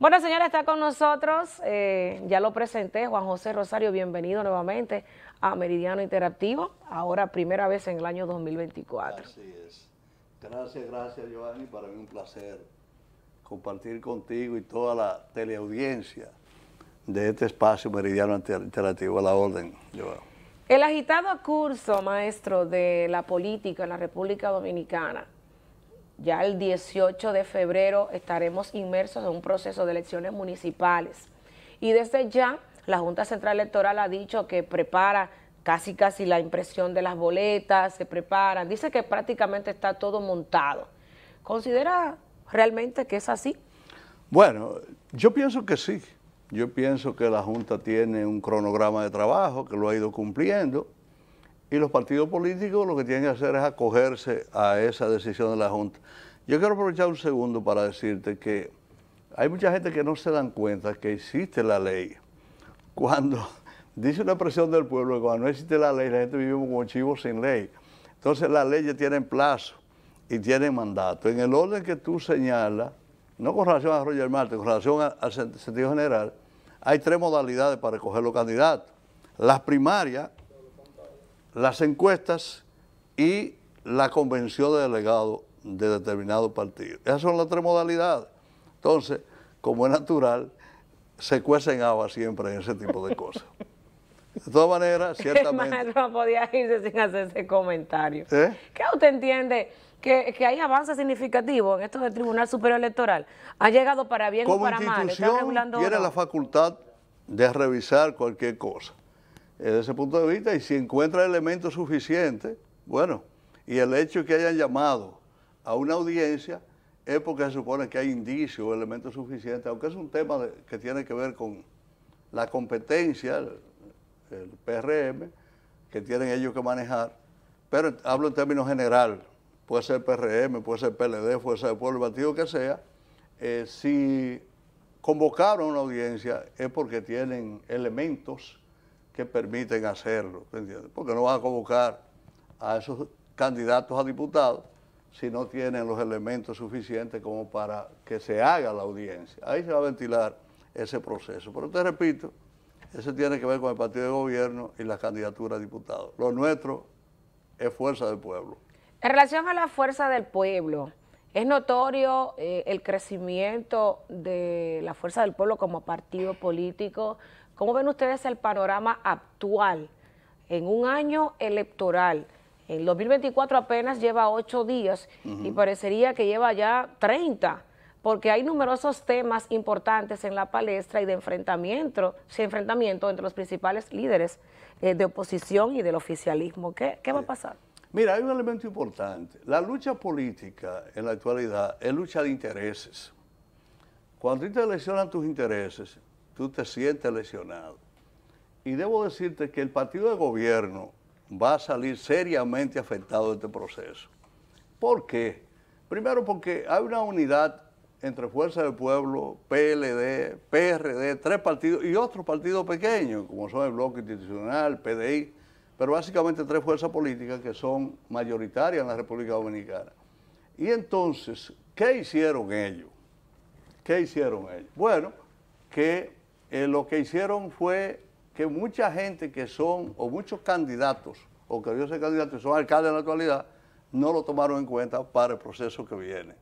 Bueno, señora, está con nosotros, eh, ya lo presenté, Juan José Rosario, bienvenido nuevamente a Meridiano Interactivo, ahora primera vez en el año 2024. Así es. Gracias, gracias Giovanni, para mí un placer compartir contigo y toda la teleaudiencia de este espacio Meridiano Interactivo a la orden, Giovanni. El agitado curso, maestro, de la política en la República Dominicana ya el 18 de febrero estaremos inmersos en un proceso de elecciones municipales. Y desde ya, la Junta Central Electoral ha dicho que prepara casi casi la impresión de las boletas, se preparan. Dice que prácticamente está todo montado. ¿Considera realmente que es así? Bueno, yo pienso que sí. Yo pienso que la Junta tiene un cronograma de trabajo que lo ha ido cumpliendo. Y los partidos políticos lo que tienen que hacer es acogerse a esa decisión de la Junta. Yo quiero aprovechar un segundo para decirte que hay mucha gente que no se dan cuenta que existe la ley. Cuando dice una presión del pueblo que cuando no existe la ley, la gente vive como chivos sin ley. Entonces las leyes tienen plazo y tienen mandato. En el orden que tú señalas, no con relación a Roger Marte, con relación al sentido general, hay tres modalidades para escoger los candidatos. Las primarias, las encuestas y la convención de delegado de determinado partido. Esas son las tres modalidades. Entonces, como es natural, se cuecen agua siempre en ese tipo de cosas. De todas maneras, ciertamente... El maestro no podía irse sin hacer ese comentario. ¿Eh? ¿Qué usted entiende? Que, hay avances significativos en esto del Tribunal Superior Electoral. ¿Ha llegado para bien o para mal? tiene la facultad de revisar cualquier cosa desde eh, ese punto de vista y si encuentra elementos suficientes, bueno, y el hecho de que hayan llamado a una audiencia es porque se supone que hay indicios o elementos suficientes, aunque es un tema que tiene que ver con la competencia, el, PRM, que tienen ellos que manejar, pero hablo en términos general, puede ser PRM, puede ser PLD, puede ser pueblo, el partido que sea, eh, si convocaron a una audiencia es porque tienen elementos que permiten hacerlo, ¿entiendes? Porque no van a convocar a esos candidatos a diputados si no tienen los elementos suficientes como para que se haga la audiencia. Ahí se va a ventilar ese proceso. Pero te repito, eso tiene que ver con el partido de gobierno y la candidatura a diputados. Lo nuestro es fuerza del pueblo. En relación a la fuerza del pueblo, es notorio eh, el crecimiento de la fuerza del pueblo como partido político, ¿Cómo ven ustedes el panorama actual en un año electoral? En 2024 apenas lleva ocho días y parecería que lleva ya 30, porque hay numerosos temas importantes en la palestra y de enfrentamiento, enfrentamiento entre los principales líderes eh, de oposición y del oficialismo. ¿Qué, qué va a pasar? Mira, hay un elemento importante. La lucha política en la actualidad es lucha de intereses. Cuando te lesionan tus intereses, tú te sientes lesionado. Y debo decirte que el partido de gobierno va a salir seriamente afectado de este proceso. ¿Por qué? Primero porque hay una unidad entre Fuerza del Pueblo, PLD, PRD, tres partidos y otros partidos pequeños, como son el Bloque Institucional, PDI, pero básicamente tres fuerzas políticas que son mayoritarias en la República Dominicana. Y entonces, ¿qué hicieron ellos? ¿Qué hicieron ellos? Bueno, que eh, lo que hicieron fue que mucha gente que son, o muchos candidatos, o que yo ser candidato son alcaldes en la actualidad, no lo tomaron en cuenta para el proceso que viene.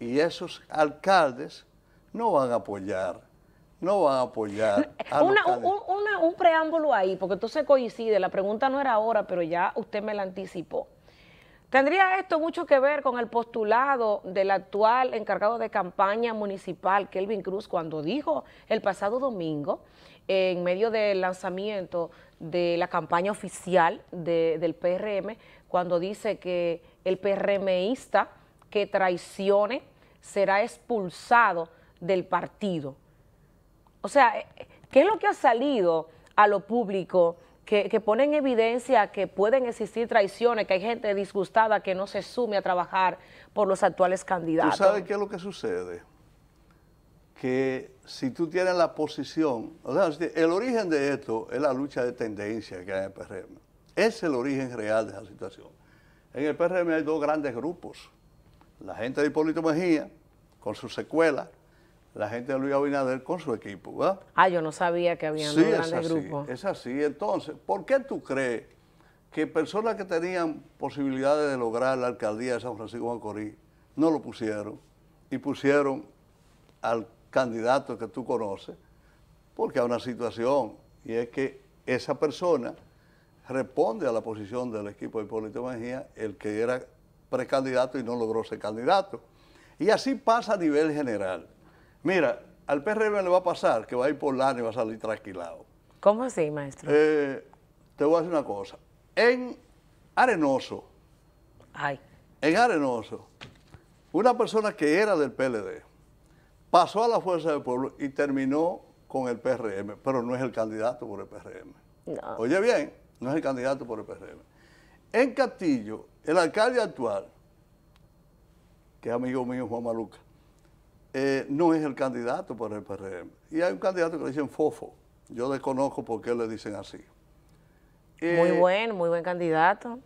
Y esos alcaldes no van a apoyar, no van a apoyar. A un, un preámbulo ahí, porque entonces coincide, la pregunta no era ahora, pero ya usted me la anticipó. ¿Tendría esto mucho que ver con el postulado del actual encargado de campaña municipal, Kelvin Cruz, cuando dijo el pasado domingo, en medio del lanzamiento de la campaña oficial del PRM, cuando dice que el PRMista que traicione será expulsado del partido? O sea, eh, ¿qué es lo que ha salido a lo público? que, pone en evidencia que pueden existir traiciones, que hay gente disgustada que no se sume a trabajar por los actuales candidatos. ¿Tú sabes qué es lo que sucede? Que si tú tienes la posición, o sea, el origen de esto es la lucha de tendencia que hay en el PRM. Es el origen real de esa situación. En el PRM hay dos grandes grupos. La gente de Hipólito Mejía, con sus secuelas, la gente de Luis Abinader con su equipo, Ah, yo no sabía que había sí, es así, Es así. Entonces, ¿por qué tú crees que personas que tenían posibilidades de lograr la alcaldía de San Francisco de Macorís no lo pusieron y pusieron al candidato que tú conoces? Porque hay una situación y es que esa persona responde a la posición del equipo de Hipólito Mejía, el que era precandidato y no logró ser candidato. Y así pasa a nivel general. Mira, al PRM le va a pasar que va a ir por lana y va a salir tranquilado. ¿Cómo así, maestro? Eh, te voy a decir una cosa. En Arenoso, en Arenoso, una persona que era del PLD pasó a la Fuerza del Pueblo y terminó con el PRM, pero no es el candidato por el PRM. Oye bien, no es el candidato por el PRM. En Castillo, el alcalde actual, que es amigo mío Juan Maluca, eh, no es el candidato para el PRM. Y hay un candidato que le dicen Fofo. Yo desconozco por qué le dicen así. Eh, muy buen, muy buen candidato.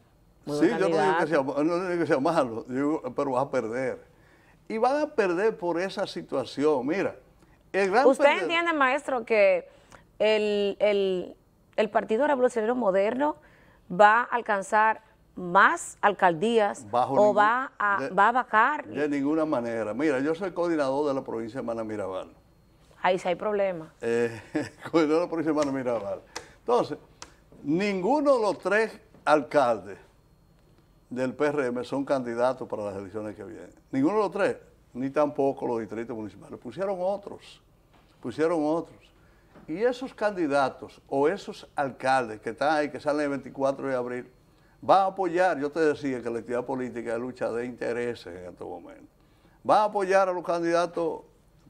sí, yo No, digo que sea, malo, pero va a perder. Y van a perder por esa situación. Mira, el gran ¿Usted entiende, maestro, que el, el Partido Revolucionario Moderno va a alcanzar más alcaldías o va, a, va a vacar. De ninguna manera. Mira, yo soy coordinador de la provincia de Manamirabal Ahí sí hay problema. Eh, coordinador de la provincia de Manamirabal Entonces, ninguno de los tres alcaldes del PRM son candidatos para las elecciones que vienen. Ninguno de los tres, ni tampoco los distritos municipales. Pusieron otros, pusieron otros. Y esos candidatos o esos alcaldes que están ahí, que salen el 24 de abril, ¿Va a apoyar, yo te decía que la actividad política es lucha de intereses en este momento. ¿Va a apoyar a los candidatos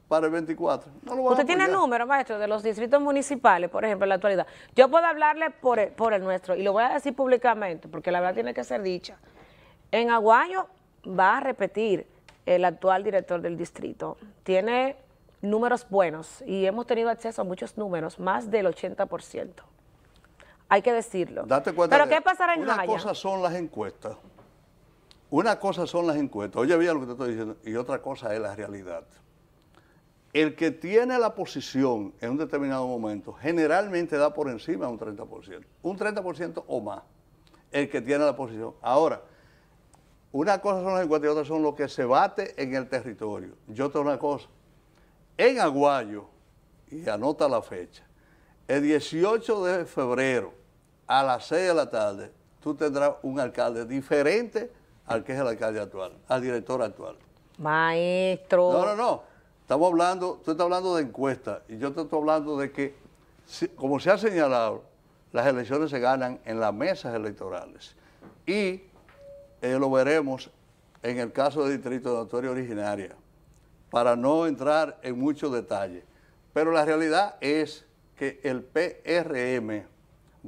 para el 24. Usted tiene números, maestro, de los distritos municipales, por ejemplo, en la actualidad. Yo puedo hablarle por el, por el nuestro, y lo voy a decir públicamente, porque la verdad tiene que ser dicha. En Aguayo va a repetir el actual director del distrito. Tiene números buenos y hemos tenido acceso a muchos números, más del 80%. Hay que decirlo. Pero ¿qué pasará en una Una cosa son las encuestas. Una cosa son las encuestas. Oye bien lo que te estoy diciendo. Y otra cosa es la realidad. El que tiene la posición en un determinado momento generalmente da por encima un 30%. Un 30% o más. El que tiene la posición. Ahora, una cosa son las encuestas y otra son lo que se bate en el territorio. Yo te una cosa. En Aguayo, y anota la fecha, el 18 de febrero a las 6 de la tarde, tú tendrás un alcalde diferente al que es el alcalde actual, al director actual. Maestro. No, no, no. Estamos hablando, tú estás hablando de encuestas y yo te estoy hablando de que, como se ha señalado, las elecciones se ganan en las mesas electorales. Y eh, lo veremos en el caso del distrito de Notoria Originaria, para no entrar en muchos detalles. Pero la realidad es que el PRM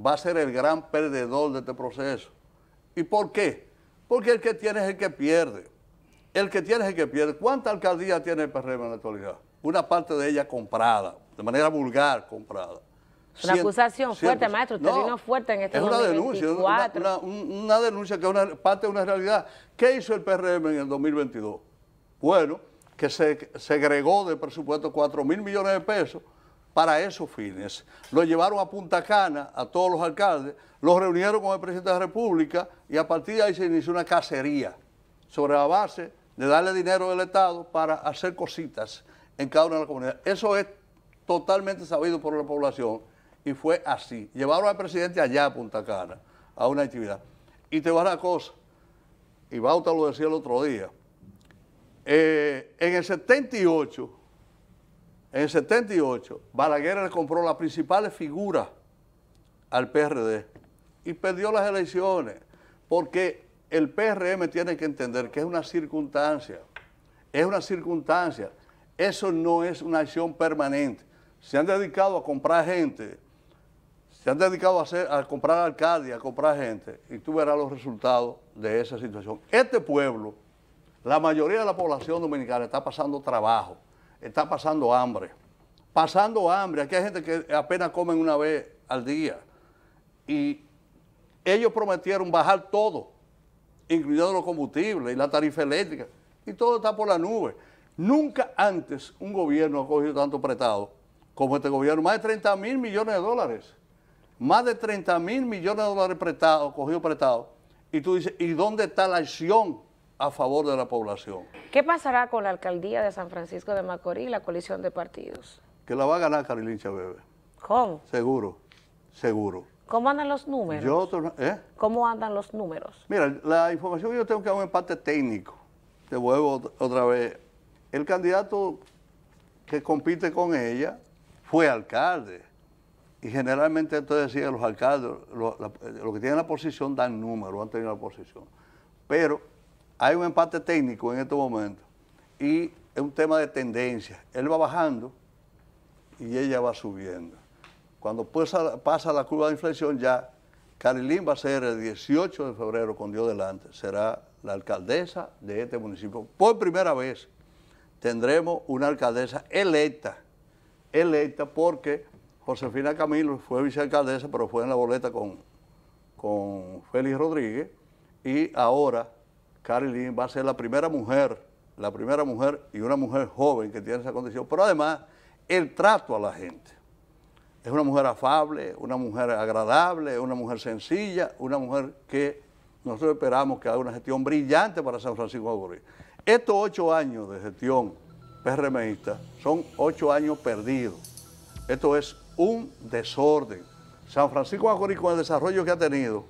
va a ser el gran perdedor de este proceso. ¿Y por qué? Porque el que tiene es el que pierde. El que tiene es el que pierde. ¿Cuánta alcaldía tiene el PRM en la actualidad? Una parte de ella comprada, de manera vulgar comprada. Una acusación fuerte, maestro. Usted vino fuerte en este Es una denuncia, una, denuncia que es una, parte de una realidad. ¿Qué hizo el PRM en el 2022? Bueno, que se segregó del presupuesto 4 mil millones de pesos para esos fines. Lo llevaron a Punta Cana, a todos los alcaldes, los reunieron con el presidente de la República y a partir de ahí se inició una cacería sobre la base de darle dinero del Estado para hacer cositas en cada una de las comunidades. Eso es totalmente sabido por la población y fue así. Llevaron al presidente allá a Punta Cana a una actividad. Y te va la cosa, y Bauta lo decía el otro día, eh, en el 78 en el 78, Balaguer le compró la principal figura al PRD y perdió las elecciones, porque el PRM tiene que entender que es una circunstancia, es una circunstancia, eso no es una acción permanente. Se han dedicado a comprar gente, se han dedicado a, hacer, a comprar alcaldes, a comprar gente, y tú verás los resultados de esa situación. Este pueblo, la mayoría de la población dominicana está pasando trabajo está pasando hambre. Pasando hambre. Aquí hay gente que apenas comen una vez al día. Y ellos prometieron bajar todo, incluyendo los combustibles y la tarifa eléctrica. Y todo está por la nube. Nunca antes un gobierno ha cogido tanto prestado como este gobierno. Más de 30 mil millones de dólares. Más de 30 mil millones de dólares prestados, cogido prestados. Y tú dices, ¿y dónde está la acción a favor de la población. ¿Qué pasará con la alcaldía de San Francisco de Macorís y la coalición de partidos? Que la va a ganar Carilín Bebe. ¿Cómo? Seguro, seguro. ¿Cómo andan los números? Yo, ¿eh? ¿Cómo andan los números? Mira, la información que yo tengo que dar un parte técnico. Te vuelvo otra vez. El candidato que compite con ella fue alcalde. Y generalmente esto decía los alcaldes, los, que tienen la posición dan número, han tenido la posición. Pero hay un empate técnico en este momento y es un tema de tendencia. Él va bajando y ella va subiendo. Cuando pasa, pasa la curva de inflexión ya, Carilín va a ser el 18 de febrero, con Dios delante, será la alcaldesa de este municipio. Por primera vez tendremos una alcaldesa electa, electa porque Josefina Camilo fue vicealcaldesa, pero fue en la boleta con, con Félix Rodríguez, y ahora ...Caroline va a ser la primera mujer, la primera mujer y una mujer joven que tiene esa condición, pero además el trato a la gente. Es una mujer afable, una mujer agradable, una mujer sencilla, una mujer que nosotros esperamos que haga una gestión brillante para San Francisco de Macorís. Estos ocho años de gestión PRMista son ocho años perdidos. Esto es un desorden. San Francisco de Macorís, con el desarrollo que ha tenido,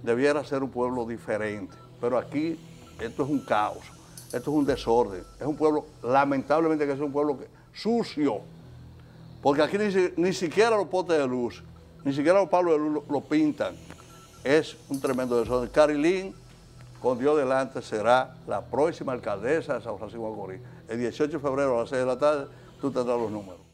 debiera ser un pueblo diferente. Pero aquí esto es un caos, esto es un desorden. Es un pueblo, lamentablemente, que es un pueblo que, sucio. Porque aquí ni, siquiera los potes de luz, ni siquiera los palos de luz lo, pintan. Es un tremendo desorden. Carilín, con Dios delante, será la próxima alcaldesa de San Francisco de Macorís. El 18 de febrero a las 6 de la tarde, tú tendrás los números.